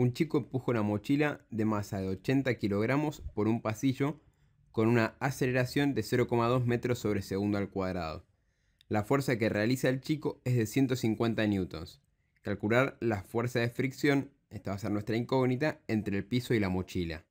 un chico empuja una mochila de masa de 80 kilogramos por un pasillo con una aceleración de 0,2 metros sobre segundo al cuadrado. La fuerza que realiza el chico es de 150 newtons. Calcular la fuerza de fricción, esta va a ser nuestra incógnita, entre el piso y la mochila.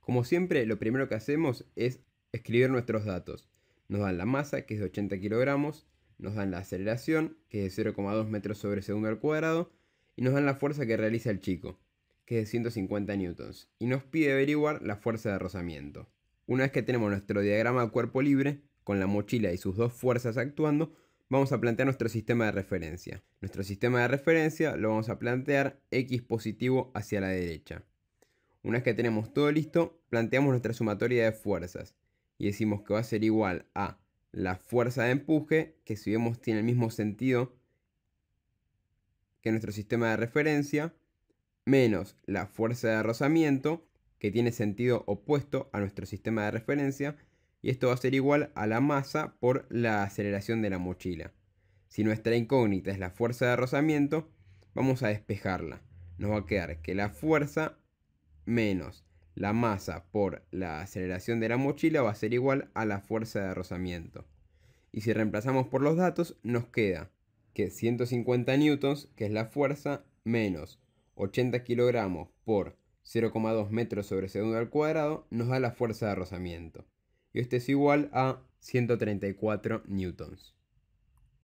Como siempre, lo primero que hacemos es escribir nuestros datos. Nos dan la masa, que es de 80 kilogramos, nos dan la aceleración, que es de 0,2 metros sobre segundo al cuadrado, y nos dan la fuerza que realiza el chico, que es de 150 newtons, y nos pide averiguar la fuerza de rozamiento. Una vez que tenemos nuestro diagrama de cuerpo libre, con la mochila y sus dos fuerzas actuando, vamos a plantear nuestro sistema de referencia. Nuestro sistema de referencia lo vamos a plantear x positivo hacia la derecha. Una vez que tenemos todo listo, planteamos nuestra sumatoria de fuerzas y decimos que va a ser igual a la fuerza de empuje, que si vemos tiene el mismo sentido que nuestro sistema de referencia, menos la fuerza de rozamiento, que tiene sentido opuesto a nuestro sistema de referencia, y esto va a ser igual a la masa por la aceleración de la mochila. Si nuestra incógnita es la fuerza de rozamiento, vamos a despejarla. Nos va a quedar que la fuerza menos la masa por la aceleración de la mochila va a ser igual a la fuerza de rozamiento. Y si reemplazamos por los datos, nos queda que 150 newtons, que es la fuerza, menos 80 kilogramos por 0,2 metros sobre segundo al cuadrado, nos da la fuerza de rozamiento. Y este es igual a 134 newtons.